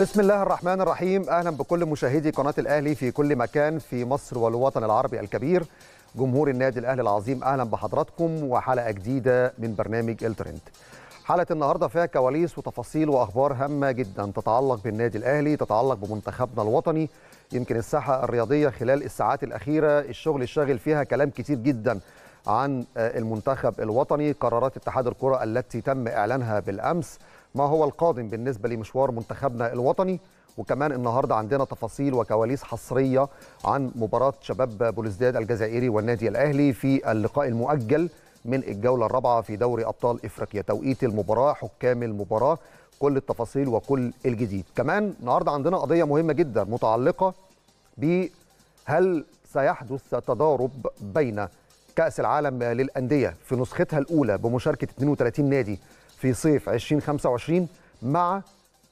بسم الله الرحمن الرحيم اهلا بكل مشاهدي قناه الاهلي في كل مكان في مصر والوطن العربي الكبير جمهور النادي الاهلي العظيم اهلا بحضراتكم وحلقه جديده من برنامج الترند حلقه النهارده فيها كواليس وتفاصيل واخبار هامه جدا تتعلق بالنادي الاهلي تتعلق بمنتخبنا الوطني يمكن الساحه الرياضيه خلال الساعات الاخيره الشغل الشاغل فيها كلام كتير جدا عن المنتخب الوطني قرارات اتحاد الكره التي تم اعلانها بالامس ما هو القادم بالنسبة لمشوار منتخبنا الوطني وكمان النهاردة عندنا تفاصيل وكواليس حصرية عن مباراة شباب بولزداد الجزائري والنادي الأهلي في اللقاء المؤجل من الجولة الرابعة في دوري أبطال إفريقيا توقيت المباراة حكام المباراة كل التفاصيل وكل الجديد كمان النهاردة عندنا قضية مهمة جدا متعلقة ب هل سيحدث تضارب بين كأس العالم للأندية في نسختها الأولى بمشاركة 32 نادي في صيف 2025 مع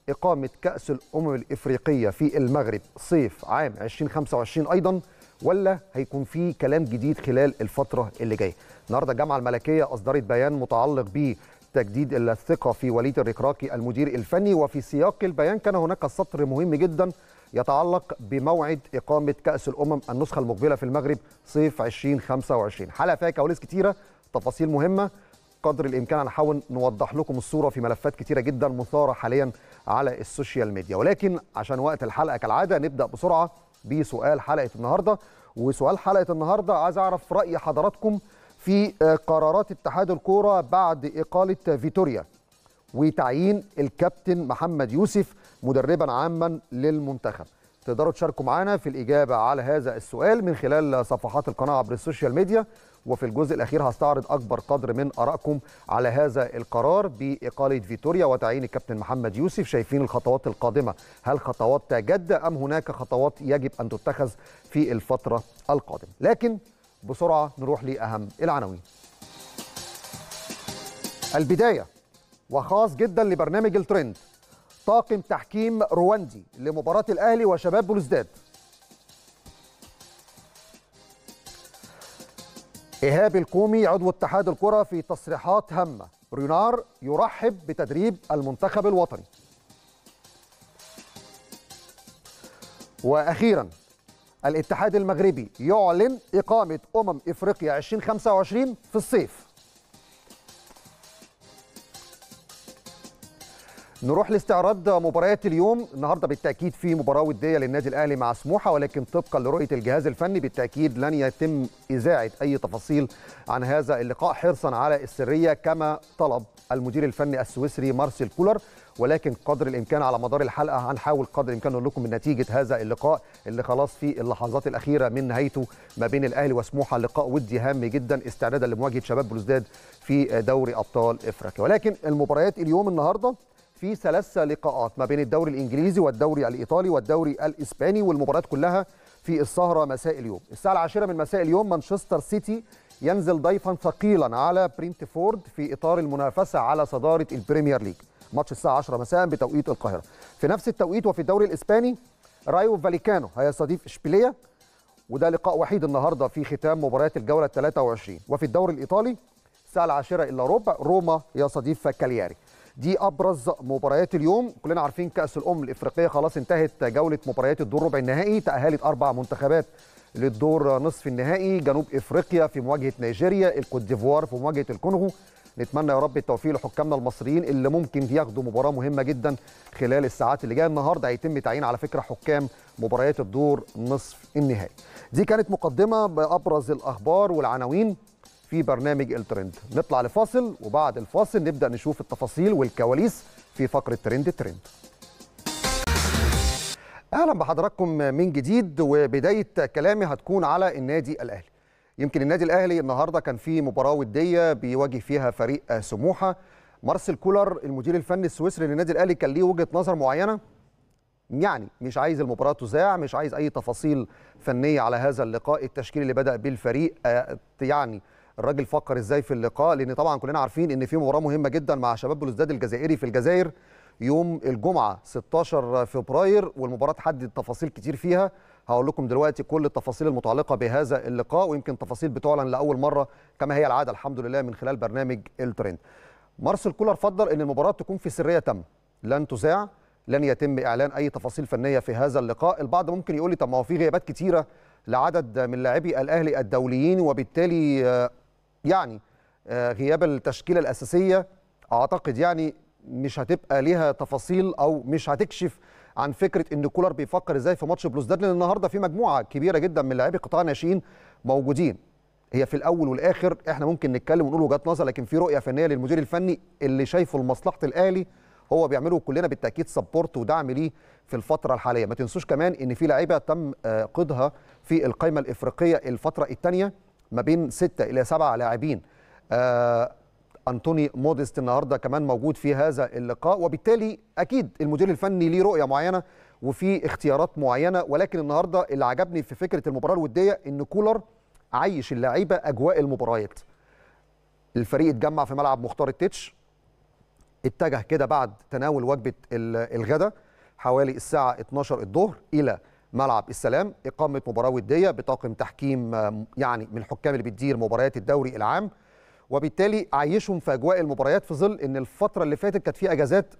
إقامة كأس الأمم الإفريقية في المغرب صيف عام 2025 أيضا ولا هيكون في كلام جديد خلال الفترة اللي جاية النهاردة الجامعة الملكية أصدرت بيان متعلق بتجديد تجديد الثقة في وليد الركراكي المدير الفني وفي سياق البيان كان هناك سطر مهم جدا يتعلق بموعد إقامة كأس الأمم النسخة المقبلة في المغرب صيف 2025 حلقة فيها كواليس كتيرة تفاصيل مهمة قدر الامكان هنحاول نوضح لكم الصوره في ملفات كتيره جدا مثاره حاليا على السوشيال ميديا ولكن عشان وقت الحلقه كالعاده نبدا بسرعه بسؤال حلقه النهارده وسؤال حلقه النهارده عايز اعرف راي حضراتكم في آه، قرارات اتحاد الكوره بعد اقاله فيتوريا وتعيين الكابتن محمد يوسف مدربا عاما للمنتخب تقدروا تشاركوا معنا في الإجابة على هذا السؤال من خلال صفحات القناة عبر السوشيال ميديا وفي الجزء الأخير هستعرض أكبر قدر من أرائكم على هذا القرار بإقالة فيتوريا وتعيين الكابتن محمد يوسف شايفين الخطوات القادمة هل خطوات تجد أم هناك خطوات يجب أن تتخذ في الفترة القادمة لكن بسرعة نروح لأهم العناوين البداية وخاص جدا لبرنامج الترند طاقم تحكيم رواندي لمباراة الأهلي وشباب بلوزداد إيهاب الكومي عضو اتحاد الكرة في تصريحات هامة رينار يرحب بتدريب المنتخب الوطني وأخيرا الاتحاد المغربي يعلن إقامة أمم إفريقيا 2025 في الصيف نروح لاستعراض مباريات اليوم النهارده بالتاكيد في مباراه وديه للنادي الاهلي مع سموحه ولكن طبقا لرؤيه الجهاز الفني بالتاكيد لن يتم اذاعه اي تفاصيل عن هذا اللقاء حرصا على السريه كما طلب المدير الفني السويسري مارسيل كولر ولكن قدر الامكان على مدار الحلقه هنحاول قدر الامكان نقول لكم من نتيجه هذا اللقاء اللي خلاص في اللحظات الاخيره من نهايته ما بين الاهلي وسموحه لقاء ودي هام جدا استعدادا لمواجهه شباب بلوزداد في دوري ابطال افريقيا ولكن المباريات اليوم النهارده في ثلاثة لقاءات ما بين الدوري الإنجليزي والدوري الإيطالي والدوري الإسباني والمباريات كلها في السهرة مساء اليوم الساعة العاشرة من مساء اليوم مانشستر سيتي ينزل ضيفا ثقيلا على برينتفورد في إطار المنافسة على صدارة البريمير ليج ماتش الساعة 10 مساء بتوقيت القاهرة في نفس التوقيت وفي الدوري الإسباني رايو فاليكانو هيستضيف إشبيلية وده لقاء وحيد النهارده في ختام مباريات الجوله ال 23 وفي الدوري الايطالي الساعه العاشره الا ربع روما يستضيف كالياري دي ابرز مباريات اليوم كلنا عارفين كاس الام الافريقيه خلاص انتهت جوله مباريات الدور ربع النهائي تاهلت اربع منتخبات للدور نصف النهائي جنوب افريقيا في مواجهه نيجيريا الكوت ديفوار في مواجهه الكونغو نتمنى يا رب التوفيق لحكامنا المصريين اللي ممكن ياخدوا مباراه مهمه جدا خلال الساعات اللي جايه النهارده هيتم تعيين على فكره حكام مباريات الدور نصف النهائي دي كانت مقدمه بابرز الاخبار والعناوين في برنامج الترند نطلع لفاصل وبعد الفاصل نبدا نشوف التفاصيل والكواليس في فقره ترند ترند اهلا بحضراتكم من جديد وبدايه كلامي هتكون على النادي الاهلي يمكن النادي الاهلي النهارده كان في مباراه وديه بيواجه فيها فريق سموحه مارسيل كولر المدير الفني السويسري للنادي الاهلي كان ليه وجهه نظر معينه يعني مش عايز المباراه تذاع مش عايز اي تفاصيل فنيه على هذا اللقاء التشكيل اللي بدا بالفريق الفريق آه، يعني الراجل فكر ازاي في اللقاء لان طبعا كلنا عارفين ان في مباراه مهمه جدا مع شباب بلوزداد الجزائري في الجزائر يوم الجمعه 16 فبراير والمباراه تحدد تفاصيل كتير فيها هقول لكم دلوقتي كل التفاصيل المتعلقه بهذا اللقاء ويمكن تفاصيل بتعلن لاول مره كما هي العاده الحمد لله من خلال برنامج الترند مارسيل كولر فضل ان المباراه تكون في سريه تامه لن تذاع لن يتم اعلان اي تفاصيل فنيه في هذا اللقاء البعض ممكن يقول لي طب ما هو في غيابات كتيره لعدد من لاعبي الاهلي الدوليين وبالتالي آه، يعني آه، غياب التشكيله الاساسيه اعتقد يعني مش هتبقى ليها تفاصيل او مش هتكشف عن فكره ان كولر بيفكر ازاي في ماتش بلوزداد لان النهارده في مجموعه كبيره جدا من لاعبي قطاع الناشئين موجودين هي في الاول والاخر احنا ممكن نتكلم ونقول وجهات نظر لكن في رؤيه فنيه للمدير الفني اللي شايفه لمصلحه الاهلي هو بيعمله كلنا بالتاكيد سبورت ودعم ليه في الفتره الحاليه ما تنسوش كمان ان في لعيبه تم آه، قيدها في القائمه الافريقيه الفتره الثانيه ما بين ستة إلى سبعة لاعبين آه، أنتوني موديست النهاردة كمان موجود في هذا اللقاء وبالتالي أكيد المدير الفني ليه رؤية معينة وفي اختيارات معينة ولكن النهاردة اللي عجبني في فكرة المباراة الودية إن كولر عيش اللعيبة أجواء المباريات الفريق اتجمع في ملعب مختار التتش اتجه كده بعد تناول وجبة الغداء حوالي الساعة 12 الظهر إلى ملعب السلام إقامة مباراة ودية بطاقم تحكيم يعني من الحكام اللي بتدير مباريات الدوري العام وبالتالي عيشهم في أجواء المباريات في ظل إن الفترة اللي فاتت كانت في أجازات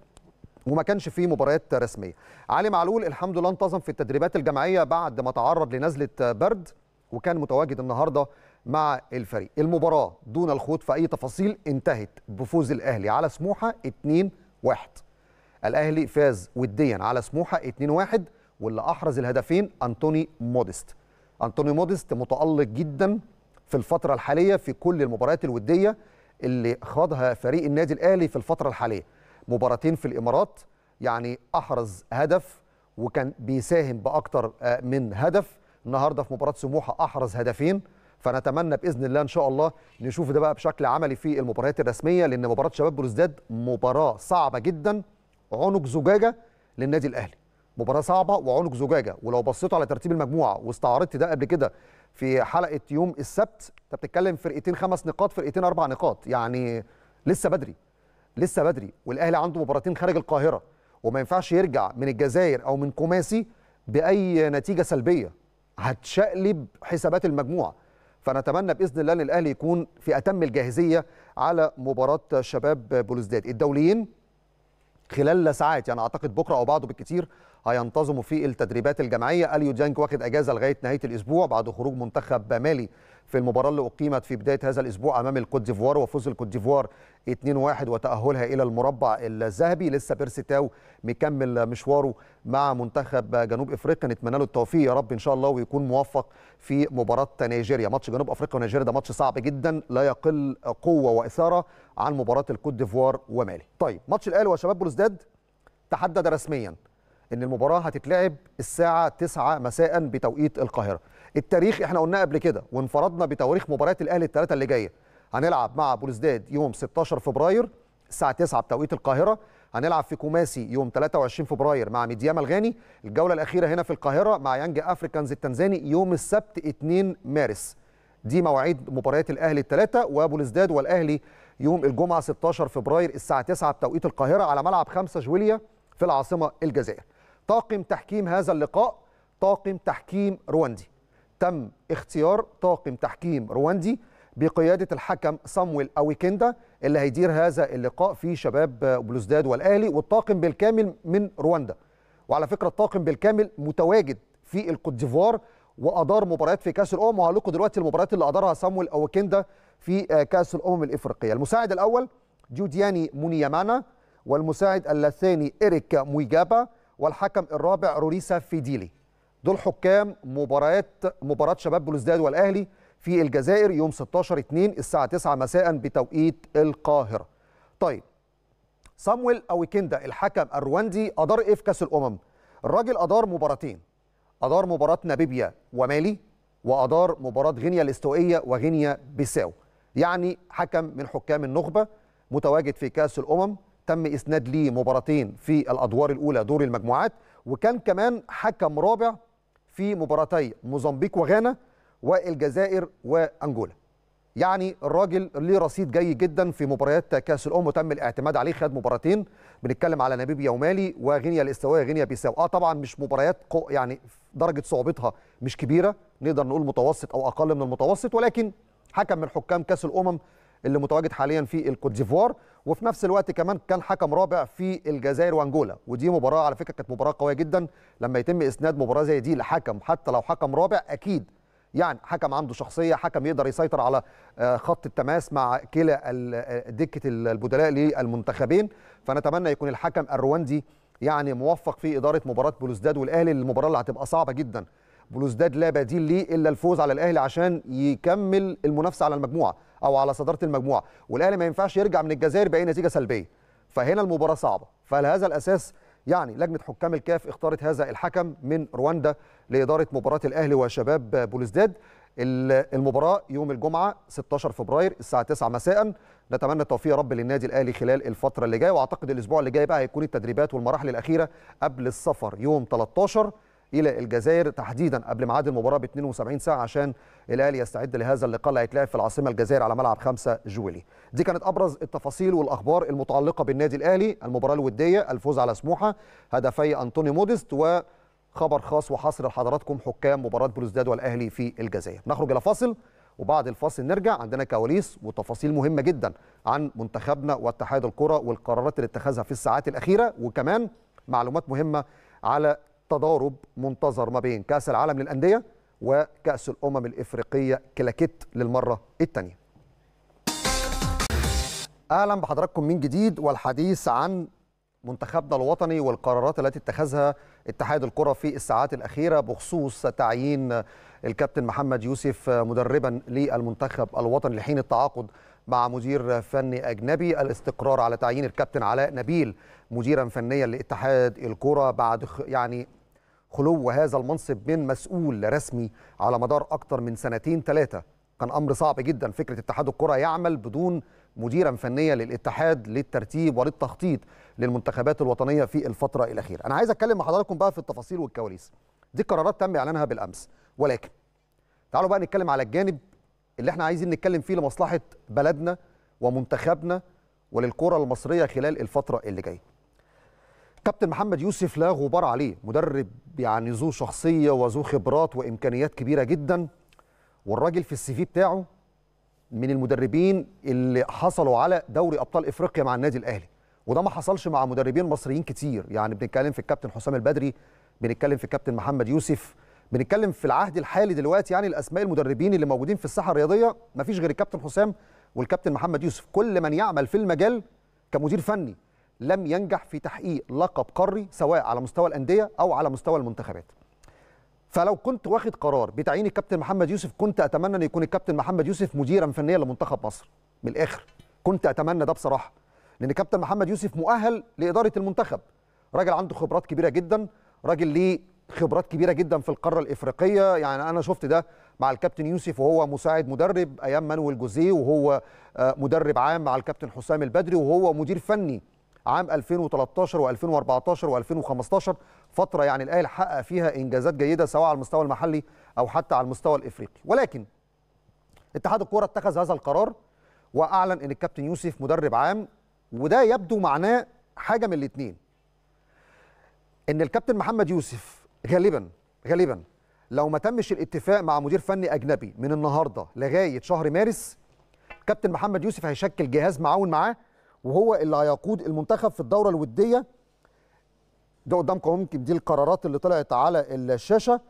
وما كانش فيه مباريات رسمية علي معلول الحمد لله انتظم في التدريبات الجماعية بعد ما تعرض لنزلة برد وكان متواجد النهاردة مع الفريق المباراة دون الخوض في أي تفاصيل انتهت بفوز الأهلي على سموحة 2-1 الأهلي فاز وديا على سموحة 2-1 واللي احرز الهدفين انطوني موديست انطوني موديست متالق جدا في الفتره الحاليه في كل المباريات الوديه اللي خاضها فريق النادي الاهلي في الفتره الحاليه مباراتين في الامارات يعني احرز هدف وكان بيساهم باكتر آه، من هدف النهارده في مباراه سموحه احرز هدفين فنتمنى باذن الله ان شاء الله نشوف ده بقى بشكل عملي في المباريات الرسميه لان مباراه شباب بلوزداد مباراه صعبه جدا عنق زجاجه للنادي الاهلي مباراه صعبه وعنق زجاجه ولو بصيتوا على ترتيب المجموعه واستعرضت ده قبل كده في حلقه يوم السبت انت بتتكلم فرقتين خمس نقاط فرقتين اربع نقاط يعني لسه بدري لسه بدري والاهلي عنده مباراتين خارج القاهره وما ينفعش يرجع من الجزائر او من كوماسي باي نتيجه سلبيه هتشقلب حسابات المجموعه فنتمنى باذن الله ان الاهلي يكون في اتم الجاهزيه على مباراه شباب بلوزداد الدوليين خلال ساعات يعني اعتقد بكره او بعده بالكثير هينتظموا في التدريبات الجماعيه اليو ديانج واخد اجازه لغايه نهايه الاسبوع بعد خروج منتخب مالي في المباراه اللي اقيمت في بدايه هذا الاسبوع امام الكوت ديفوار وفوز الكوت ديفوار 2-1 وتاهلها الى المربع الذهبي لسه بيرسيتاو مكمل مشواره مع منتخب جنوب افريقيا نتمنى له التوفيق يا رب ان شاء الله ويكون موفق في مباراه نيجيريا ماتش جنوب افريقيا ونيجيريا ده ماتش صعب جدا لا يقل قوه واثاره عن مباراه الكوت ديفوار ومالي طيب ماتش الاهلي وشباب بلوزداد تحدد رسميا ان المباراه هتتلعب الساعه 9 مساء بتوقيت القاهره التاريخ احنا قلناه قبل كده وانفردنا بتواريخ مباريات الاهلي الثلاثه اللي جايه هنلعب مع بولزداد يوم 16 فبراير الساعه 9 بتوقيت القاهره هنلعب في كوماسي يوم 23 فبراير مع ميدياما الغاني الجوله الاخيره هنا في القاهره مع يانج افريكانز التنزاني يوم السبت 2 مارس دي مواعيد مباريات الاهلي الثلاثه وبولزداد والاهلي يوم الجمعه 16 فبراير الساعه 9 بتوقيت القاهره على ملعب 5 جويليا في العاصمه الجزائر طاقم تحكيم هذا اللقاء طاقم تحكيم رواندي تم اختيار طاقم تحكيم رواندي بقيادة الحكم صامويل أويكندا اللي هيدير هذا اللقاء في شباب بلوزداد والأهلي والطاقم بالكامل من رواندا وعلى فكرة الطاقم بالكامل متواجد في الكوت ديفوار وأدار مباريات في كأس الأمم لكم دلوقتي المباريات اللي أدارها صامويل أويكندا في آه، كأس الأمم الإفريقية المساعد الأول جودياني مونيامانا والمساعد الثاني إريك مويجابا والحكم الرابع روريسا فيديلي دول حكام مباريات مباراه شباب بلوزداد والاهلي في الجزائر يوم 16 2 الساعه 9 مساء بتوقيت القاهره طيب صامويل اويكندا الحكم الرواندي ادار ايه في كاس الامم الراجل ادار مباراتين ادار مباراه نابيبيا ومالي وادار مباراه غينيا الاستوائيه وغينيا بيساو يعني حكم من حكام النخبه متواجد في كاس الامم تم اسناد ليه مباراتين في الادوار الاولى دور المجموعات وكان كمان حكم رابع في مباراتي موزمبيق وغانا والجزائر وانجولا يعني الراجل ليه رصيد جيد جدا في مباريات كاس الامم وتم الاعتماد عليه خد مباراتين بنتكلم على نبيبيا ومالي وغينيا الاستوائيه غينيا بيساو اه طبعا مش مباريات يعني درجه صعوبتها مش كبيره نقدر نقول متوسط او اقل من المتوسط ولكن حكم من حكام كاس الامم اللي متواجد حاليا في الكوت ديفوار وفي نفس الوقت كمان كان حكم رابع في الجزائر وانجولا ودي مباراه على فكره كانت مباراه قويه جدا لما يتم اسناد مباراه زي دي لحكم حتى لو حكم رابع اكيد يعني حكم عنده شخصيه حكم يقدر يسيطر على آه، خط التماس مع كلا آه، دكه البدلاء للمنتخبين فنتمنى يكون الحكم الرواندي يعني موفق في اداره مباراه بلوزداد والاهلي المباراه اللي هتبقى صعبه جدا بلوزداد لا بديل ليه الا الفوز على الاهلي عشان يكمل المنافسه على المجموعه او على صداره المجموعه والاهلي ما ينفعش يرجع من الجزائر باي نتيجه سلبيه فهنا المباراه صعبه فعلى هذا الاساس يعني لجنه حكام الكاف اختارت هذا الحكم من رواندا لاداره مباراه الاهلي وشباب بلوزداد المباراه يوم الجمعه 16 فبراير الساعه 9 مساء نتمنى التوفيق يا رب للنادي الاهلي خلال الفتره اللي جايه واعتقد الاسبوع اللي جاي بقى هيكون التدريبات والمراحل الاخيره قبل السفر يوم 13 الى الجزائر تحديدا قبل ميعاد المباراه ب 72 ساعه عشان الاهلي يستعد لهذا اللقاء اللي هيتلعب في العاصمه الجزائر على ملعب 5 جويلي. دي كانت ابرز التفاصيل والاخبار المتعلقه بالنادي الاهلي، المباراه الوديه، الفوز على سموحه، هدفي انطوني موديست وخبر خاص وحصر لحضراتكم حكام مباراه بلوزداد والاهلي في الجزائر. نخرج الى فاصل وبعد الفاصل نرجع عندنا كواليس وتفاصيل مهمة جدا عن منتخبنا واتحاد الكرة والقرارات اللي اتخذها في الساعات الأخيرة وكمان معلومات مهمة على تضارب منتظر ما بين كأس العالم للأندية وكأس الأمم الإفريقية كلاكيت للمرة الثانية أهلا بحضراتكم من جديد والحديث عن منتخبنا الوطني والقرارات التي اتخذها اتحاد الكرة في الساعات الأخيرة بخصوص تعيين الكابتن محمد يوسف مدربا للمنتخب الوطني لحين التعاقد مع مدير فني أجنبي الاستقرار على تعيين الكابتن علاء نبيل مديرا فنيا لاتحاد الكرة بعد يعني خلو هذا المنصب من مسؤول رسمي على مدار أكثر من سنتين ثلاثة كان أمر صعب جدا فكرة اتحاد الكرة يعمل بدون مديرا فنيا للاتحاد للترتيب وللتخطيط للمنتخبات الوطنيه في الفتره الاخيره. انا عايز اتكلم مع حضراتكم بقى في التفاصيل والكواليس. دي قرارات تم اعلانها بالامس ولكن تعالوا بقى نتكلم على الجانب اللي احنا عايزين نتكلم فيه لمصلحه بلدنا ومنتخبنا وللكره المصريه خلال الفتره اللي جايه. كابتن محمد يوسف لا غبار عليه مدرب يعني ذو شخصيه وذو خبرات وامكانيات كبيره جدا والراجل في السي في بتاعه من المدربين اللي حصلوا على دوري ابطال افريقيا مع النادي الاهلي وده ما حصلش مع مدربين مصريين كتير يعني بنتكلم في الكابتن حسام البدري بنتكلم في الكابتن محمد يوسف بنتكلم في العهد الحالي دلوقتي يعني الاسماء المدربين اللي موجودين في الساحه الرياضيه ما فيش غير الكابتن حسام والكابتن محمد يوسف كل من يعمل في المجال كمدير فني لم ينجح في تحقيق لقب قاري سواء على مستوى الانديه او على مستوى المنتخبات فلو كنت واخد قرار بتعيين الكابتن محمد يوسف كنت اتمنى ان يكون الكابتن محمد يوسف مديرا فنيا لمنتخب مصر من الاخر كنت اتمنى ده بصراحه لان كابتن محمد يوسف مؤهل لاداره المنتخب راجل عنده خبرات كبيره جدا راجل ليه خبرات كبيره جدا في القاره الافريقيه يعني انا شفت ده مع الكابتن يوسف وهو مساعد مدرب ايام مانويل جوزيه وهو آه، مدرب عام مع الكابتن حسام البدري وهو مدير فني عام 2013 و2014 و2015 فتره يعني الاهلي حقق فيها انجازات جيده سواء على المستوى المحلي او حتى على المستوى الافريقي ولكن اتحاد الكوره اتخذ هذا القرار واعلن ان الكابتن يوسف مدرب عام وده يبدو معناه حاجه من الاثنين ان الكابتن محمد يوسف غالبا غالبا لو ما تمش الاتفاق مع مدير فني اجنبي من النهارده لغايه شهر مارس كابتن محمد يوسف هيشكل جهاز معاون معاه وهو اللي هيقود المنتخب في الدوره الوديه ده قدامكم ممكن دي القرارات اللي طلعت على الشاشه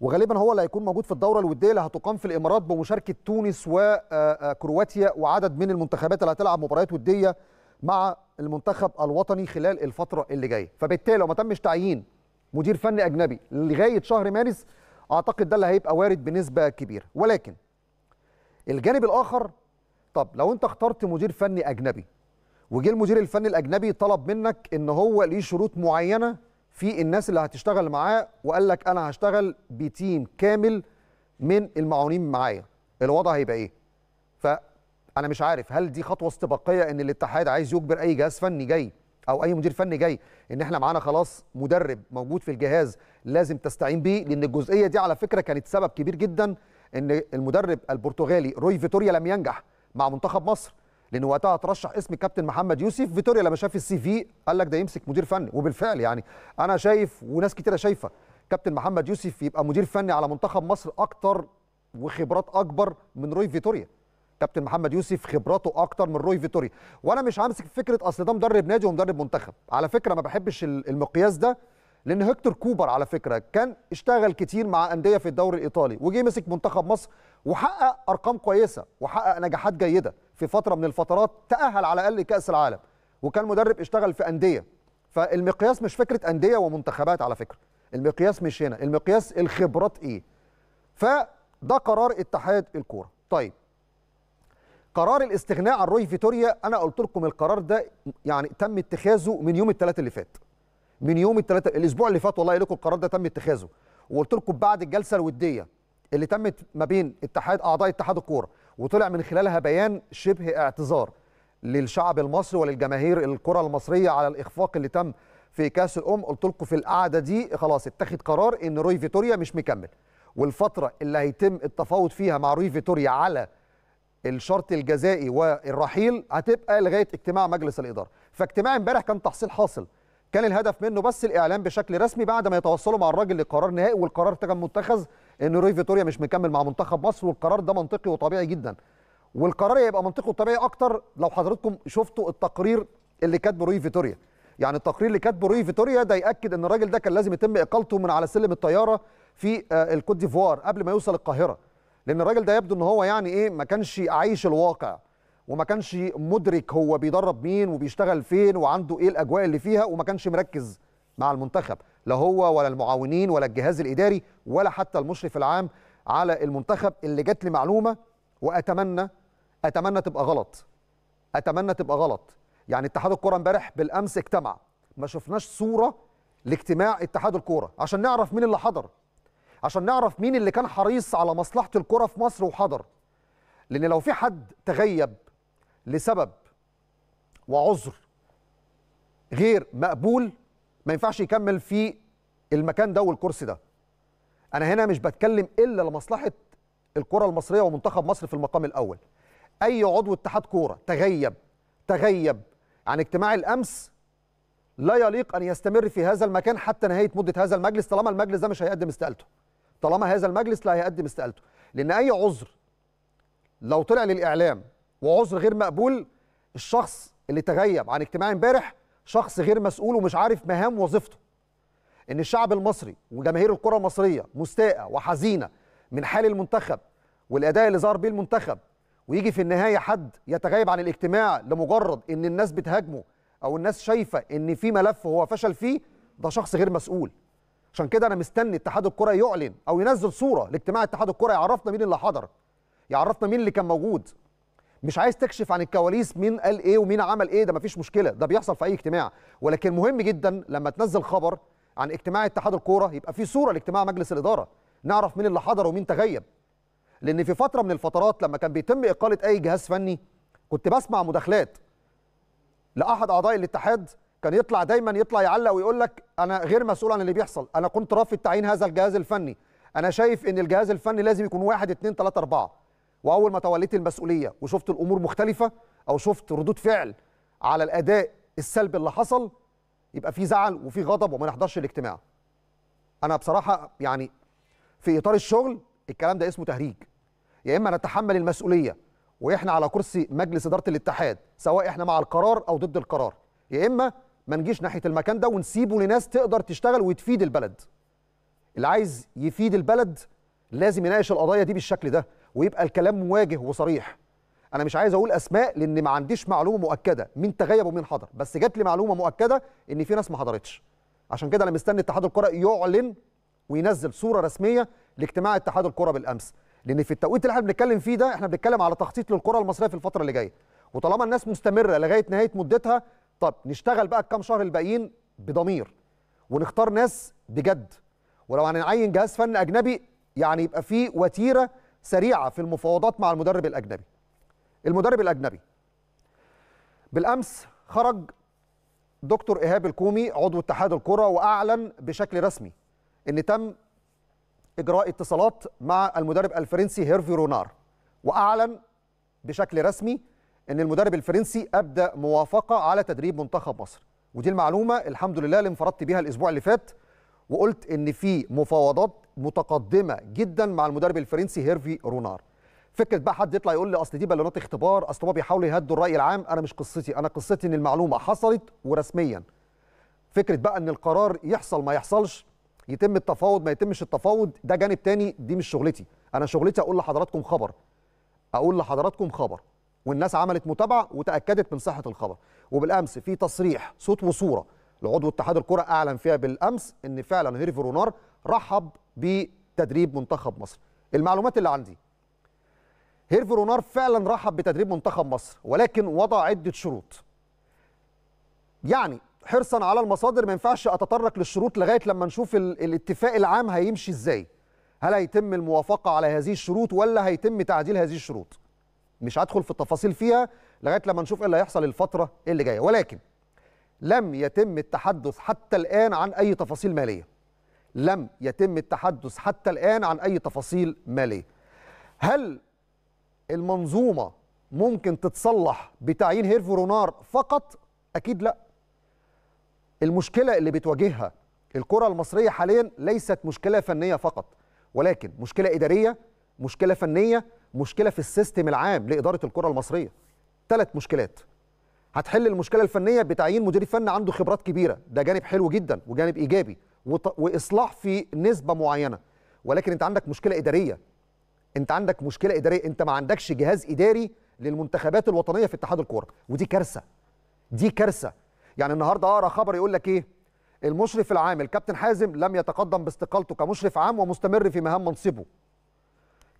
وغالبا هو اللي هيكون موجود في الدوره الوديه اللي هتقام في الامارات بمشاركه تونس وكرواتيا آه، آه، وعدد من المنتخبات اللي هتلعب مباريات وديه مع المنتخب الوطني خلال الفتره اللي جايه فبالتالي لو ما تمش تعيين مدير فني اجنبي لغايه شهر مارس اعتقد ده اللي هيبقى وارد بنسبه كبيره ولكن الجانب الاخر طب لو انت اخترت مدير فني اجنبي وجه المدير الفني الاجنبي طلب منك ان هو ليه شروط معينه في الناس اللي هتشتغل معاه وقال لك انا هشتغل بتيم كامل من المعاونين معايا الوضع هيبقى ايه فانا مش عارف هل دي خطوه استباقيه ان الاتحاد عايز يجبر اي جهاز فني جاي او اي مدير فني جاي ان احنا معانا خلاص مدرب موجود في الجهاز لازم تستعين بيه لان الجزئيه دي على فكره كانت سبب كبير جدا ان المدرب البرتغالي روي فيتوريا لم ينجح مع منتخب مصر لان وقتها ترشح اسم الكابتن محمد يوسف فيتوريا لما شاف السي في قال لك ده يمسك مدير فني وبالفعل يعني انا شايف وناس كتيره شايفه كابتن محمد يوسف يبقى مدير فني على منتخب مصر اكتر وخبرات اكبر من روي فيتوريا كابتن محمد يوسف خبراته اكتر من روي فيتوريا وانا مش همسك فكره اصل ده مدرب نادي ومدرب منتخب على فكره ما بحبش المقياس ده لان هيكتور كوبر على فكره كان اشتغل كتير مع انديه في الدوري الايطالي وجي مسك منتخب مصر وحقق ارقام كويسه وحقق نجاحات جيده في فتره من الفترات تاهل على الاقل لكاس العالم وكان مدرب اشتغل في انديه فالمقياس مش فكره انديه ومنتخبات على فكره المقياس مش هنا المقياس الخبرات ايه فده قرار اتحاد الكوره طيب قرار الاستغناء عن روي فيتوريا انا قلت لكم القرار ده يعني تم اتخاذه من يوم الثلاث اللي فات من يوم الثلاثاء الاسبوع اللي فات والله لكم القرار ده تم اتخاذه وقلت لكم بعد الجلسه الوديه اللي تمت ما بين اتحاد اعضاء اتحاد الكوره وطلع من خلالها بيان شبه اعتذار للشعب المصري وللجماهير الكره المصريه على الاخفاق اللي تم في كاس الام قلت لكم في القعده دي خلاص اتخذ قرار ان روي فيتوريا مش مكمل والفتره اللي هيتم التفاوض فيها مع روي فيتوريا على الشرط الجزائي والرحيل هتبقى لغايه اجتماع مجلس الاداره فاجتماع امبارح كان تحصيل حاصل كان الهدف منه بس الاعلان بشكل رسمي بعد ما يتوصلوا مع الراجل لقرار نهائي والقرار كان متخذ ان روي فيتوريا مش مكمل مع منتخب مصر والقرار ده منطقي وطبيعي جدا والقرار هيبقى منطقي وطبيعي اكتر لو حضراتكم شفتوا التقرير اللي كاتبه روي فيتوريا يعني التقرير اللي كاتبه روي فيتوريا ده ياكد ان الراجل ده كان لازم يتم اقالته من على سلم الطياره في آه، الكوت ديفوار قبل ما يوصل القاهره لان الراجل ده يبدو ان هو يعني ايه ما كانش عايش الواقع وما كانش مدرك هو بيدرب مين وبيشتغل فين وعنده ايه الاجواء اللي فيها وما كانش مركز مع المنتخب لا هو ولا المعاونين ولا الجهاز الاداري ولا حتى المشرف العام على المنتخب اللي جات لي معلومه واتمنى اتمنى تبقى غلط اتمنى تبقى غلط يعني اتحاد الكوره امبارح بالامس اجتمع ما شفناش صوره لاجتماع اتحاد الكوره عشان نعرف مين اللي حضر عشان نعرف مين اللي كان حريص على مصلحه الكوره في مصر وحضر لان لو في حد تغيب لسبب وعذر غير مقبول ما ينفعش يكمل في المكان ده والكرسي ده انا هنا مش بتكلم الا لمصلحه الكره المصريه ومنتخب مصر في المقام الاول اي عضو اتحاد كوره تغيب تغيب عن اجتماع الامس لا يليق ان يستمر في هذا المكان حتى نهايه مده هذا المجلس طالما المجلس ده مش هيقدم استقالته طالما هذا المجلس لا هيقدم استقالته لان اي عذر لو طلع للاعلام وعذر غير مقبول الشخص اللي تغيب عن اجتماع امبارح شخص غير مسؤول ومش عارف مهام وظيفته ان الشعب المصري وجماهير الكره المصريه مستاءه وحزينه من حال المنتخب والاداء اللي ظهر بيه المنتخب ويجي في النهايه حد يتغيب عن الاجتماع لمجرد ان الناس بتهاجمه او الناس شايفه ان في ملف هو فشل فيه ده شخص غير مسؤول عشان كده انا مستني اتحاد الكره يعلن او ينزل صوره لاجتماع اتحاد الكره يعرفنا مين اللي حضر يعرفنا مين اللي كان موجود مش عايز تكشف عن الكواليس مين قال ايه ومين عمل ايه ده مفيش مشكله ده بيحصل في اي اجتماع ولكن مهم جدا لما تنزل خبر عن اجتماع اتحاد الكوره يبقى في صوره لاجتماع مجلس الاداره نعرف مين اللي حضر ومين تغيب لان في فتره من الفترات لما كان بيتم اقاله اي جهاز فني كنت بسمع مداخلات لاحد اعضاء الاتحاد كان يطلع دايما يطلع يعلق ويقول لك انا غير مسؤول عن اللي بيحصل انا كنت رافض تعيين هذا الجهاز الفني انا شايف ان الجهاز الفني لازم يكون واحد اتنين تلاته اربعه واول ما توليت المسؤوليه وشفت الامور مختلفه او شفت ردود فعل على الاداء السلبي اللي حصل يبقى في زعل وفي غضب وما نحضرش الاجتماع انا بصراحه يعني في اطار الشغل الكلام ده اسمه تهريج يا اما نتحمل المسؤوليه واحنا على كرسي مجلس اداره الاتحاد سواء احنا مع القرار او ضد القرار يا اما ما نجيش ناحيه المكان ده ونسيبه لناس تقدر تشتغل وتفيد البلد اللي عايز يفيد البلد لازم يناقش القضايا دي بالشكل ده ويبقى الكلام مواجه وصريح انا مش عايز اقول اسماء لان ما عنديش معلومه مؤكده مين تغيب ومين حضر بس جات لي معلومه مؤكده ان في ناس ما حضرتش عشان كده انا مستني اتحاد الكره يعلن وينزل صوره رسميه لاجتماع اتحاد الكره بالامس لان في التوقيت اللي احنا بنتكلم فيه ده احنا بنتكلم على تخطيط للكره المصريه في الفتره اللي جايه وطالما الناس مستمره لغايه نهايه مدتها طب نشتغل بقى الكام شهر الباقيين بضمير ونختار ناس بجد ولو هنعين جهاز فني اجنبي يعني يبقى فيه وتيره سريعه في المفاوضات مع المدرب الاجنبي المدرب الاجنبي بالامس خرج دكتور ايهاب الكومي عضو اتحاد الكره واعلن بشكل رسمي ان تم اجراء اتصالات مع المدرب الفرنسي هيرفي رونار واعلن بشكل رسمي ان المدرب الفرنسي ابدى موافقه على تدريب منتخب مصر ودي المعلومه الحمد لله اللي انفردت بيها الاسبوع اللي فات وقلت ان في مفاوضات متقدمه جدا مع المدرب الفرنسي هيرفي رونار فكره بقى حد يطلع يقول لي اصل دي بلونات اختبار اصل هما بيحاولوا يهدوا الراي العام انا مش قصتي انا قصتي ان المعلومه حصلت ورسميا فكره بقى ان القرار يحصل ما يحصلش يتم التفاوض ما يتمش التفاوض ده جانب تاني دي مش شغلتي انا شغلتي اقول لحضراتكم خبر اقول لحضراتكم خبر والناس عملت متابعه وتاكدت من صحه الخبر وبالامس في تصريح صوت وصوره لعضو اتحاد الكره اعلن فيها بالامس ان فعلا هيرفي رونار رحب بتدريب منتخب مصر المعلومات اللي عندي هيرفي رونار فعلا رحب بتدريب منتخب مصر ولكن وضع عده شروط يعني حرصا على المصادر ما ينفعش اتطرق للشروط لغايه لما نشوف الاتفاق العام هيمشي ازاي هل هيتم الموافقه على هذه الشروط ولا هيتم تعديل هذه الشروط مش هدخل في التفاصيل فيها لغايه لما نشوف ايه اللي هيحصل الفتره اللي جايه ولكن لم يتم التحدث حتى الان عن اي تفاصيل ماليه لم يتم التحدث حتى الآن عن أي تفاصيل مالية هل المنظومة ممكن تتصلح بتعيين هيرفي رونار فقط؟ أكيد لا المشكلة اللي بتواجهها الكرة المصرية حاليا ليست مشكلة فنية فقط ولكن مشكلة إدارية مشكلة فنية مشكلة في السيستم العام لإدارة الكرة المصرية ثلاث مشكلات هتحل المشكلة الفنية بتعيين مدير فن عنده خبرات كبيرة ده جانب حلو جدا وجانب إيجابي واصلاح في نسبه معينه ولكن انت عندك مشكله اداريه انت عندك مشكله اداريه انت ما عندكش جهاز اداري للمنتخبات الوطنيه في اتحاد الكوره ودي كارثه دي كارثه يعني النهارده اقرا خبر يقول لك ايه المشرف العام الكابتن حازم لم يتقدم باستقالته كمشرف عام ومستمر في مهام منصبه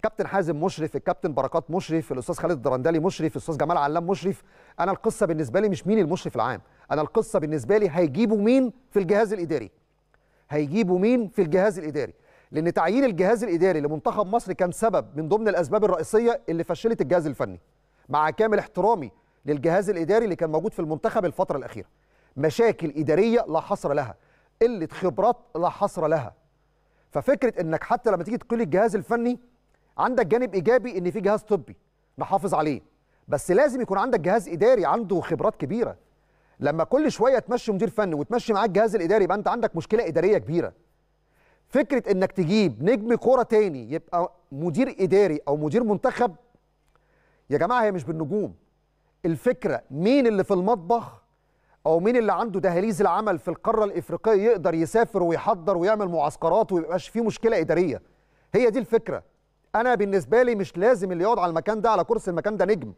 كابتن حازم مشرف الكابتن بركات مشرف الاستاذ خالد الدرندلي مشرف الاستاذ جمال علام مشرف انا القصه بالنسبه لي مش مين المشرف العام انا القصه بالنسبه لي هيجيبوا مين في الجهاز الاداري هيجيبوا مين في الجهاز الاداري لان تعيين الجهاز الاداري لمنتخب مصر كان سبب من ضمن الاسباب الرئيسيه اللي فشلت الجهاز الفني مع كامل احترامي للجهاز الاداري اللي كان موجود في المنتخب الفتره الاخيره مشاكل اداريه لا حصر لها قله خبرات لا حصر لها ففكره انك حتى لما تيجي تقيل الجهاز الفني عندك جانب ايجابي ان في جهاز طبي نحافظ عليه بس لازم يكون عندك جهاز اداري عنده خبرات كبيره لما كل شويه تمشي مدير فني وتمشي معاه الجهاز الاداري يبقى انت عندك مشكله اداريه كبيره فكره انك تجيب نجم كوره تاني يبقى مدير اداري او مدير منتخب يا جماعه هي مش بالنجوم الفكره مين اللي في المطبخ او مين اللي عنده دهاليز العمل في القاره الافريقيه يقدر يسافر ويحضر ويعمل معسكرات ويبقاش فيه مشكله اداريه هي دي الفكره انا بالنسبه لي مش لازم اللي يقعد على المكان ده على كرسي المكان ده نجم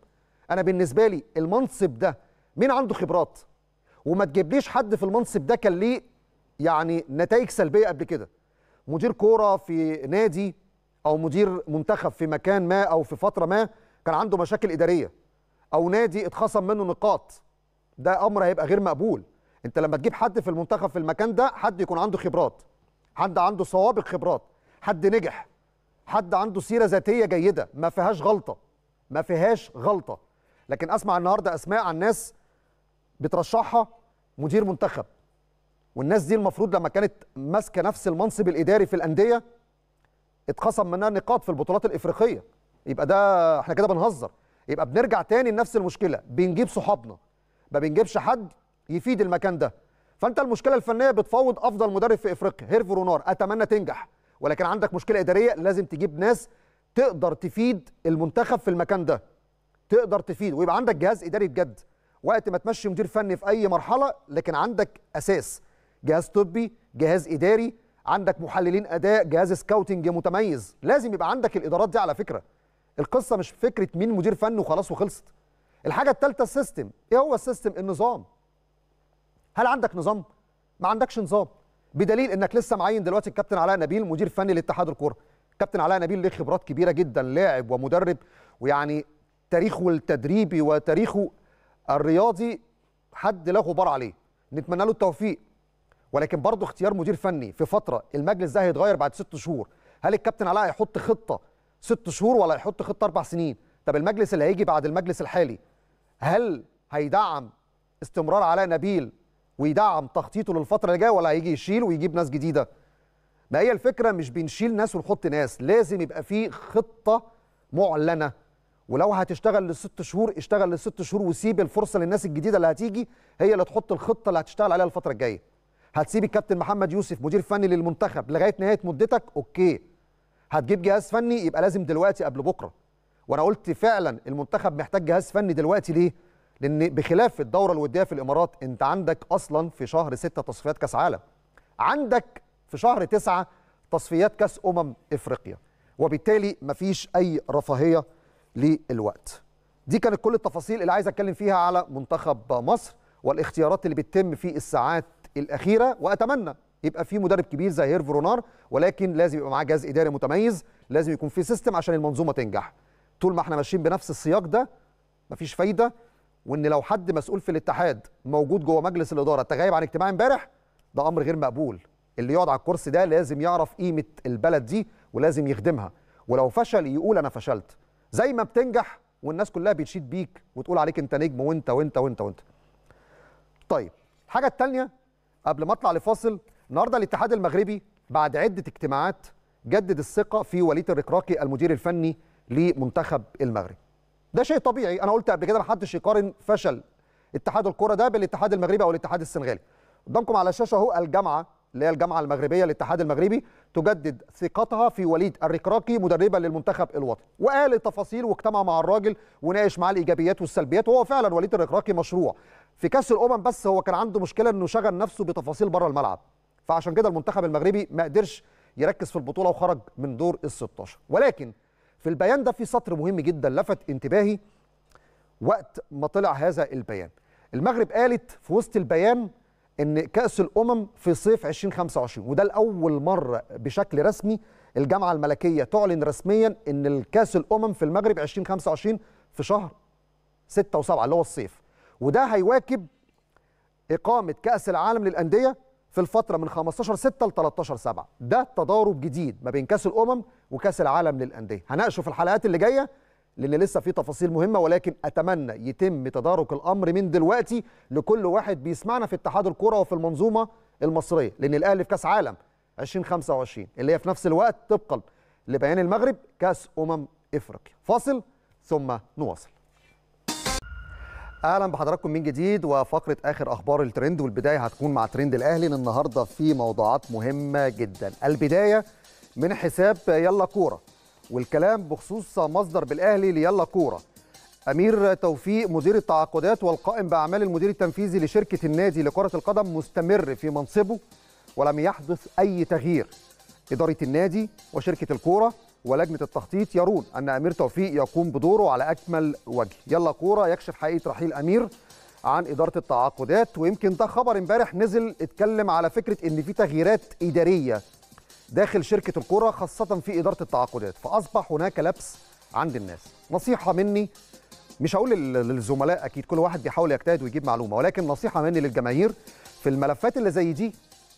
انا بالنسبه لي المنصب ده مين عنده خبرات وما تجيبليش حد في المنصب ده كان ليه يعني نتائج سلبيه قبل كده مدير كوره في نادي او مدير منتخب في مكان ما او في فتره ما كان عنده مشاكل اداريه او نادي اتخصم منه نقاط ده امر هيبقى غير مقبول انت لما تجيب حد في المنتخب في المكان ده حد يكون عنده خبرات حد عنده سوابق خبرات حد نجح حد عنده سيره ذاتيه جيده ما فيهاش غلطه ما فيهاش غلطه لكن اسمع النهارده اسماء عن ناس بترشحها مدير منتخب والناس دي المفروض لما كانت ماسكه نفس المنصب الاداري في الانديه اتخصم منها نقاط في البطولات الافريقيه يبقى ده احنا كده بنهزر يبقى بنرجع تاني لنفس المشكله بنجيب صحابنا ما بنجيبش حد يفيد المكان ده فانت المشكله الفنيه بتفاوض افضل مدرب في افريقيا هيرفي رونار اتمنى تنجح ولكن عندك مشكله اداريه لازم تجيب ناس تقدر تفيد المنتخب في المكان ده تقدر تفيد ويبقى عندك جهاز اداري بجد وقت ما تمشي مدير فني في اي مرحله لكن عندك اساس جهاز طبي جهاز اداري عندك محللين اداء جهاز سكاوتنج متميز لازم يبقى عندك الادارات دي على فكره القصه مش فكره مين مدير فني وخلاص وخلصت الحاجه الثالثه السيستم ايه هو السيستم النظام هل عندك نظام ما عندكش نظام بدليل انك لسه معين دلوقتي الكابتن علاء نبيل مدير فني لاتحاد الكوره كابتن علاء نبيل له خبرات كبيره جدا لاعب ومدرب ويعني تاريخه التدريبي وتاريخه الرياضي حد لا غبار عليه نتمنى له التوفيق ولكن برضه اختيار مدير فني في فتره المجلس ده هيتغير بعد ست شهور هل الكابتن علاء هيحط خطه ست شهور ولا هيحط خطه اربع سنين طب المجلس اللي هيجي بعد المجلس الحالي هل هيدعم استمرار علاء نبيل ويدعم تخطيطه للفتره اللي جايه ولا هيجي يشيل ويجيب ناس جديده ما هي الفكره مش بنشيل ناس ونحط ناس لازم يبقى في خطه معلنه ولو هتشتغل للست شهور اشتغل للست شهور وسيب الفرصه للناس الجديده اللي هتيجي هي اللي تحط الخطه اللي هتشتغل عليها الفتره الجايه هتسيب الكابتن محمد يوسف مدير فني للمنتخب لغايه نهايه مدتك اوكي هتجيب جهاز فني يبقى لازم دلوقتي قبل بكره وانا قلت فعلا المنتخب محتاج جهاز فني دلوقتي ليه لان بخلاف الدوره الوديه في الامارات انت عندك اصلا في شهر 6 تصفيات كاس عالم عندك في شهر 9 تصفيات كاس امم افريقيا وبالتالي مفيش اي رفاهيه للوقت دي كانت كل التفاصيل اللي عايز اتكلم فيها على منتخب مصر والاختيارات اللي بتتم في الساعات الاخيره واتمنى يبقى في مدرب كبير زي هيرف رونار ولكن لازم يبقى معاه جهاز اداري متميز لازم يكون في سيستم عشان المنظومه تنجح طول ما احنا ماشيين بنفس السياق ده مفيش فايده وان لو حد مسؤول في الاتحاد موجود جوه مجلس الاداره تغيب عن اجتماع امبارح ده امر غير مقبول اللي يقعد على الكرسي ده لازم يعرف قيمه البلد دي ولازم يخدمها ولو فشل يقول انا فشلت زي ما بتنجح والناس كلها بتشيد بيك وتقول عليك انت نجم وانت وانت وانت وانت طيب الحاجه الثانيه قبل ما اطلع لفاصل النهارده الاتحاد المغربي بعد عده اجتماعات جدد الثقه في وليد الركراكي المدير الفني لمنتخب المغرب ده شيء طبيعي انا قلت قبل كده ما حدش يقارن فشل اتحاد الكره ده بالاتحاد المغربي او الاتحاد السنغالي قدامكم على الشاشه اهو الجامعه اللي هي الجامعه المغربيه الاتحاد المغربي تجدد ثقتها في وليد الركراكي مدربا للمنتخب الوطني وقال التفاصيل واجتمع مع الراجل وناقش معاه الايجابيات والسلبيات وهو فعلا وليد الركراكي مشروع في كاس الامم بس هو كان عنده مشكله انه شغل نفسه بتفاصيل بره الملعب فعشان كده المنتخب المغربي ما قدرش يركز في البطوله وخرج من دور ال 16 ولكن في البيان ده في سطر مهم جدا لفت انتباهي وقت ما طلع هذا البيان المغرب قالت في وسط البيان ان كاس الامم في صيف 2025 وده لاول مره بشكل رسمي الجامعه الملكيه تعلن رسميا ان الكاس الامم في المغرب 2025 في شهر 6 و7 اللي هو الصيف وده هيواكب اقامه كاس العالم للانديه في الفتره من 15 6 ل 13 7 ده تضارب جديد ما بين كاس الامم وكاس العالم للانديه هناقشه في الحلقات اللي جايه لان لسه في تفاصيل مهمه ولكن اتمنى يتم تدارك الامر من دلوقتي لكل واحد بيسمعنا في اتحاد الكوره وفي المنظومه المصريه لان الاهلي في كاس عالم 2025 اللي هي في نفس الوقت طبقا لبيان المغرب كاس امم افريقيا فاصل ثم نواصل اهلا بحضراتكم من جديد وفقره اخر اخبار الترند والبدايه هتكون مع ترند الاهلي النهارده في موضوعات مهمه جدا البدايه من حساب يلا كوره والكلام بخصوص مصدر بالاهلي ليلا كوره امير توفيق مدير التعاقدات والقائم باعمال المدير التنفيذي لشركه النادي لكره القدم مستمر في منصبه ولم يحدث اي تغيير اداره النادي وشركه الكوره ولجنه التخطيط يرون ان امير توفيق يقوم بدوره على اكمل وجه يلا كوره يكشف حقيقه رحيل امير عن اداره التعاقدات ويمكن ده خبر امبارح نزل اتكلم على فكره ان في تغييرات اداريه داخل شركه الكره خاصه في اداره التعاقدات فاصبح هناك لبس عند الناس نصيحه مني مش هقول للزملاء اكيد كل واحد بيحاول يجتهد ويجيب معلومه ولكن نصيحه مني للجماهير في الملفات اللي زي دي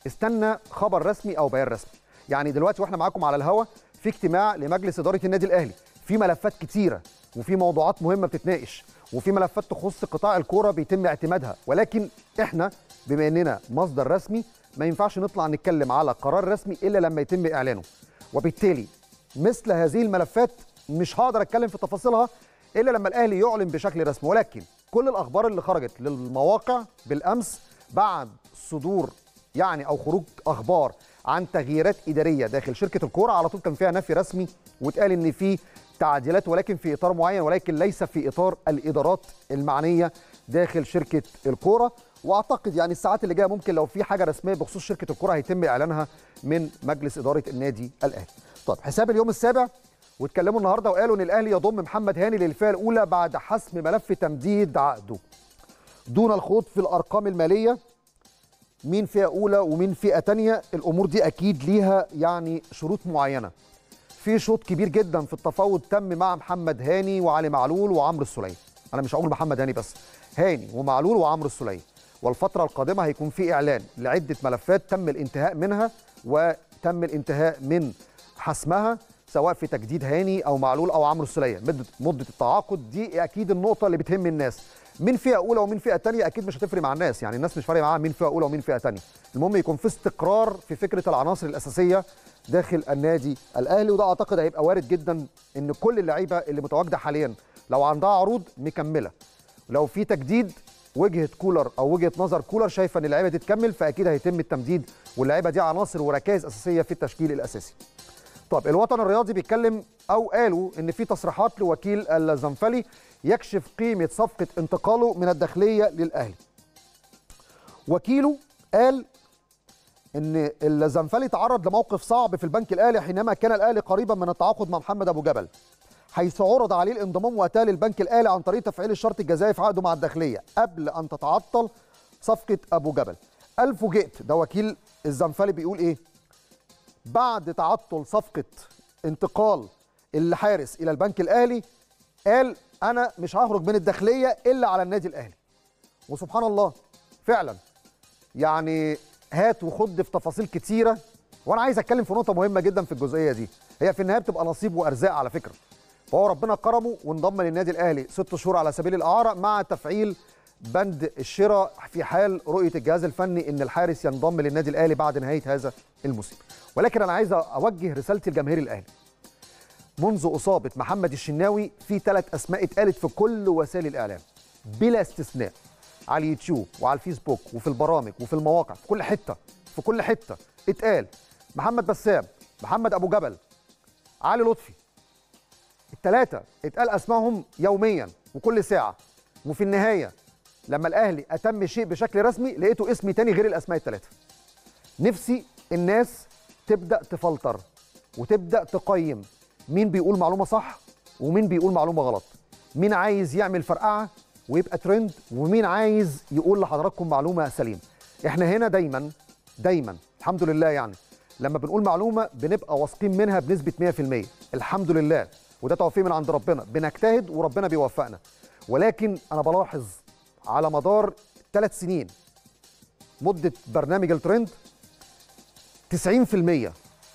استنى خبر رسمي او بيان رسمي يعني دلوقتي واحنا معاكم على الهوا في اجتماع لمجلس اداره النادي الاهلي في ملفات كتيره وفي موضوعات مهمه بتتناقش وفي ملفات تخص قطاع الكوره بيتم اعتمادها ولكن احنا بما اننا مصدر رسمي ما ينفعش نطلع نتكلم على قرار رسمي الا لما يتم اعلانه وبالتالي مثل هذه الملفات مش هقدر اتكلم في تفاصيلها الا لما الاهلي يعلن بشكل رسمي ولكن كل الاخبار اللي خرجت للمواقع بالامس بعد صدور يعني او خروج اخبار عن تغييرات اداريه داخل شركه الكوره على طول كان فيها نفي رسمي واتقال ان في تعديلات ولكن في اطار معين ولكن ليس في اطار الادارات المعنيه داخل شركه الكوره واعتقد يعني الساعات اللي جايه ممكن لو في حاجه رسميه بخصوص شركه الكره هيتم اعلانها من مجلس اداره النادي الاهلي طب حساب اليوم السابع واتكلموا النهارده وقالوا ان الاهلي يضم محمد هاني للفئه الاولى بعد حسم ملف تمديد عقده دون الخوض في الارقام الماليه مين فئه اولى ومين فئه تانية الامور دي اكيد ليها يعني شروط معينه في شوط كبير جدا في التفاوض تم مع محمد هاني وعلي معلول وعمرو السليم. انا مش هقول محمد هاني بس هاني ومعلول وعمرو السليم. والفترة القادمة هيكون في إعلان لعدة ملفات تم الانتهاء منها وتم الانتهاء من حسمها سواء في تجديد هاني أو معلول أو عمرو السلية مدة مدة التعاقد دي أكيد النقطة اللي بتهم الناس مين فئه اولى ومين فئه ثانيه اكيد مش هتفرق مع الناس يعني الناس مش فارقه معاها مين فئه اولى ومين فئه ثانيه المهم يكون في استقرار في فكره العناصر الاساسيه داخل النادي الاهلي وده اعتقد هيبقى وارد جدا ان كل اللعيبه اللي متواجده حاليا لو عندها عروض مكمله لو في تجديد وجهه كولر او وجهه نظر كولر شايفه ان اللعيبه دي تكمل فاكيد هيتم التمديد واللعيبه دي عناصر وركائز اساسيه في التشكيل الاساسي. طب الوطن الرياضي بيتكلم او قالوا ان في تصريحات لوكيل الزنفلي يكشف قيمه صفقه انتقاله من الداخليه للاهلي. وكيله قال ان الزنفلي تعرض لموقف صعب في البنك الاهلي حينما كان الاهلي قريبا من التعاقد مع محمد ابو جبل حيث عرض عليه الانضمام وقتها للبنك الاهلي عن طريق تفعيل الشرط الجزائي في عقده مع الداخليه قبل ان تتعطل صفقه ابو جبل. قال فوجئت ده وكيل الزنفالي بيقول ايه؟ بعد تعطل صفقه انتقال الحارس الى البنك الاهلي قال انا مش هخرج من الداخليه الا على النادي الاهلي. وسبحان الله فعلا يعني هات وخد في تفاصيل كتيره وانا عايز اتكلم في نقطه مهمه جدا في الجزئيه دي هي في النهايه بتبقى نصيب وارزاق على فكره وهو ربنا كرمه وانضم للنادي الاهلي ست شهور على سبيل الاعاره مع تفعيل بند الشراء في حال رؤيه الجهاز الفني ان الحارس ينضم للنادي الاهلي بعد نهايه هذا الموسم ولكن انا عايز اوجه رسالتي لجماهير الاهلي منذ اصابه محمد الشناوي في ثلاث اسماء اتقالت في كل وسائل الاعلام بلا استثناء على اليوتيوب وعلى الفيسبوك وفي البرامج وفي المواقع في كل حته في كل حته اتقال محمد بسام محمد ابو جبل علي لطفي ثلاثه اتقال اسمائهم يوميا وكل ساعه وفي النهايه لما الاهلي اتم شيء بشكل رسمي لقيته اسمي تاني غير الاسماء الثلاثه نفسي الناس تبدا تفلتر وتبدا تقيم مين بيقول معلومه صح ومين بيقول معلومه غلط مين عايز يعمل فرقعه ويبقى ترند ومين عايز يقول لحضراتكم معلومه سليمه احنا هنا دايما دايما الحمد لله يعني لما بنقول معلومه بنبقى واثقين منها بنسبه 100% الحمد لله وده توفيق من عند ربنا بنجتهد وربنا بيوفقنا ولكن انا بلاحظ على مدار ثلاث سنين مده برنامج الترند 90%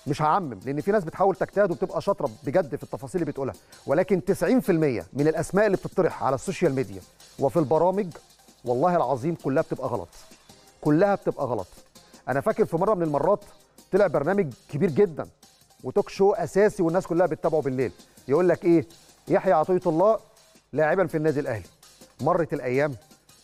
مش هعمم لان في ناس بتحاول تجتهد وبتبقى شاطره بجد في التفاصيل اللي بتقولها ولكن 90% من الاسماء اللي بتطرح على السوشيال ميديا وفي البرامج والله العظيم كلها بتبقى غلط كلها بتبقى غلط انا فاكر في مره من المرات طلع برنامج كبير جدا وتوك شو اساسي والناس كلها بتتابعه بالليل يقول لك ايه يحيى عطيه الله لاعبا في النادي الاهلي مرت الايام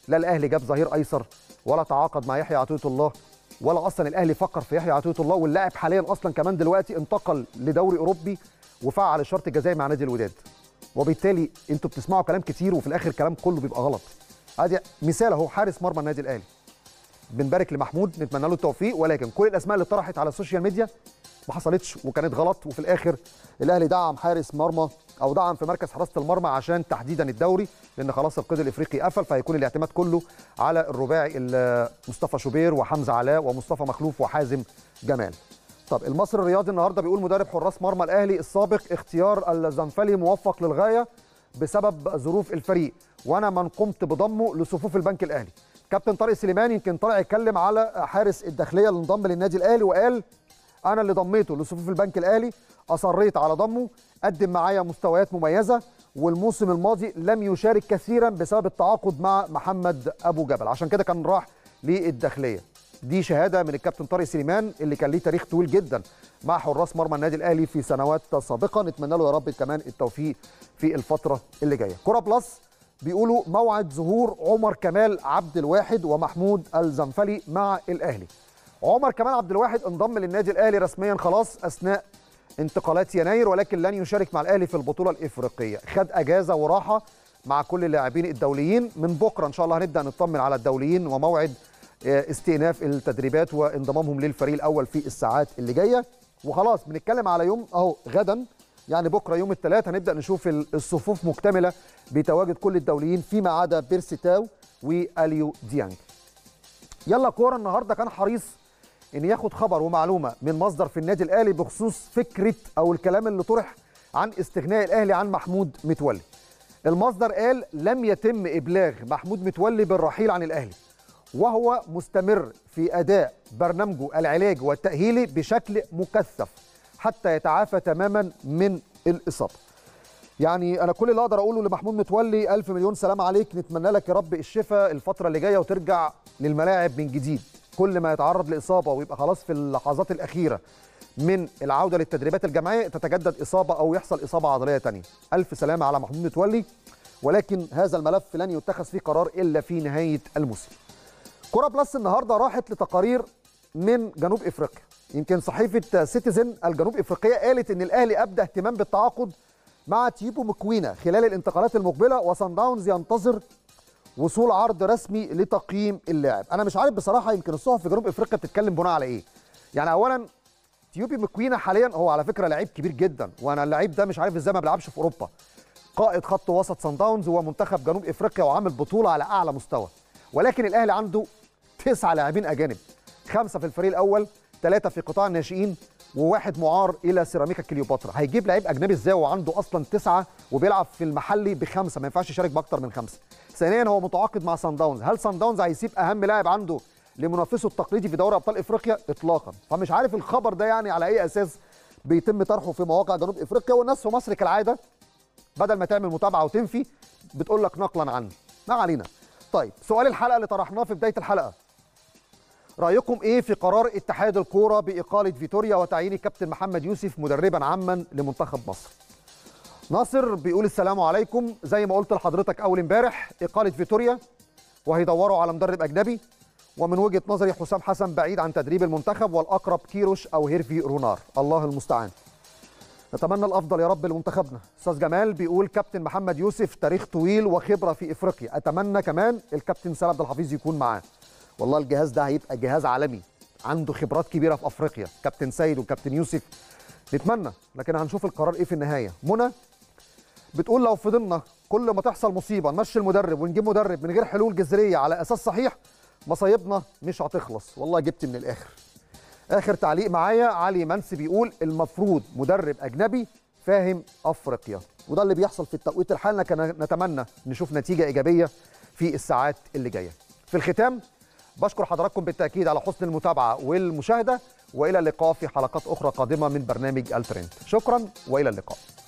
لا الاهلي جاب ظهير ايسر ولا تعاقد مع يحيى عطيه الله ولا اصلا الاهلي فكر في يحيى عطيه الله واللاعب حاليا اصلا كمان دلوقتي انتقل لدوري اوروبي وفعل الشرط الجزائي مع نادي الوداد وبالتالي انتوا بتسمعوا كلام كتير وفي الاخر الكلام كله بيبقى غلط ادي مثال اهو حارس مرمى النادي الاهلي بنبارك لمحمود نتمنى له التوفيق ولكن كل الاسماء اللي طرحت على السوشيال ميديا ما حصلتش وكانت غلط وفي الاخر الاهلي دعم حارس مرمى او دعم في مركز حراسه المرمى عشان تحديدا الدوري لان خلاص القيد الافريقي قفل فهيكون الاعتماد كله على الرباعي مصطفى شوبير وحمزه علاء ومصطفى مخلوف وحازم جمال طب المصري الرياضي النهارده بيقول مدرب حراس مرمى الاهلي السابق اختيار الزنفلي موفق للغايه بسبب ظروف الفريق وانا من قمت بضمه لصفوف البنك الاهلي كابتن طارق سليمان يمكن طلع يتكلم على حارس الداخليه اللي انضم للنادي الاهلي وقال انا اللي ضميته لصفوف البنك الاهلي اصريت على ضمه قدم معايا مستويات مميزه والموسم الماضي لم يشارك كثيرا بسبب التعاقد مع محمد ابو جبل عشان كده كان راح للداخليه دي شهاده من الكابتن طارق سليمان اللي كان ليه تاريخ طويل جدا مع حراس مرمى النادي الاهلي في سنوات سابقه نتمنى له يا رب كمان التوفيق في الفتره اللي جايه كره بلس بيقولوا موعد ظهور عمر كمال عبد الواحد ومحمود الزنفلي مع الاهلي عمر كمال عبد الواحد انضم للنادي الاهلي رسميا خلاص اثناء انتقالات يناير ولكن لن يشارك مع الاهلي في البطوله الافريقيه خد اجازه وراحه مع كل اللاعبين الدوليين من بكره ان شاء الله هنبدا نطمن على الدوليين وموعد آه، استئناف التدريبات وانضمامهم للفريق الاول في الساعات اللي جايه وخلاص بنتكلم على يوم اهو غدا يعني بكره يوم الثلاث هنبدا نشوف الصفوف مكتمله بتواجد كل الدوليين فيما عدا بيرسيتاو واليو ديانج يلا كوره النهارده كان حريص ان ياخد خبر ومعلومه من مصدر في النادي الاهلي بخصوص فكره او الكلام اللي طرح عن استغناء الاهلي عن محمود متولي المصدر قال لم يتم ابلاغ محمود متولي بالرحيل عن الاهلي وهو مستمر في اداء برنامجه العلاجي والتاهيلي بشكل مكثف حتى يتعافى تماما من الاصابه يعني انا كل اللي اقدر اقوله لمحمود متولي الف مليون سلام عليك نتمنى لك يا رب الشفاء الفتره اللي جايه وترجع للملاعب من جديد كل ما يتعرض لاصابه ويبقى خلاص في اللحظات الاخيره من العوده للتدريبات الجماعيه تتجدد اصابه او يحصل اصابه عضليه ثانيه الف سلامه على محمود متولي ولكن هذا الملف لن يتخذ فيه قرار الا في نهايه الموسم كرة بلس النهارده راحت لتقارير من جنوب افريقيا يمكن صحيفه سيتيزن الجنوب افريقيه قالت ان الاهلي ابدى اهتمام بالتعاقد مع تيبو مكوينا خلال الانتقالات المقبله وسان داونز ينتظر وصول عرض رسمي لتقييم اللاعب انا مش عارف بصراحه يمكن الصحف في جنوب افريقيا بتتكلم بناء على ايه يعني اولا تيوبي مكوينا حاليا هو على فكره لعيب كبير جدا وانا اللعيب ده مش عارف ازاي ما بيلعبش في اوروبا قائد خط وسط سان داونز هو منتخب جنوب افريقيا وعامل بطوله على اعلى مستوى ولكن الاهلي عنده تسعه لاعبين اجانب خمسه في الفريق الاول ثلاثه في قطاع الناشئين وواحد معار الى سيراميكا كليوباترا هيجيب لعيب اجنبي ازاي وعنده اصلا تسعه وبيلعب في المحلي بخمسه ما ينفعش يشارك باكتر من خمسه ثانيا هو متعاقد مع سان داونز هل سان داونز هيسيب اهم لاعب عنده لمنافسه التقليدي في دوري ابطال افريقيا اطلاقا فمش عارف الخبر ده يعني على اي اساس بيتم طرحه في مواقع جنوب افريقيا والناس في مصر كالعاده بدل ما تعمل متابعه وتنفي بتقول لك نقلا عنه ما علينا طيب سؤال الحلقه اللي طرحناه في بدايه الحلقه رايكم ايه في قرار اتحاد الكوره باقاله فيتوريا وتعيين كابتن محمد يوسف مدربا عاما لمنتخب مصر ناصر بيقول السلام عليكم زي ما قلت لحضرتك اول امبارح اقاله فيتوريا وهيدوروا على مدرب اجنبي ومن وجهه نظري حسام حسن بعيد عن تدريب المنتخب والاقرب كيروش او هيرفي رونار الله المستعان نتمنى الافضل يا رب لمنتخبنا استاذ جمال بيقول كابتن محمد يوسف تاريخ طويل وخبره في افريقيا اتمنى كمان الكابتن سلام عبد الحفيظ يكون معاه والله الجهاز ده هيبقى جهاز عالمي عنده خبرات كبيره في افريقيا كابتن سيد وكابتن يوسف نتمنى لكن هنشوف القرار ايه في النهايه منى بتقول لو فضلنا كل ما تحصل مصيبه نمشي المدرب ونجيب مدرب من غير حلول جذريه على اساس صحيح مصايبنا مش هتخلص والله جبت من الاخر اخر تعليق معايا علي منسي بيقول المفروض مدرب اجنبي فاهم افريقيا وده اللي بيحصل في التوقيت الحالي لكن نتمنى نشوف نتيجه ايجابيه في الساعات اللي جايه في الختام بشكر حضراتكم بالتاكيد على حسن المتابعه والمشاهده والى اللقاء في حلقات اخرى قادمه من برنامج الترند شكرا والى اللقاء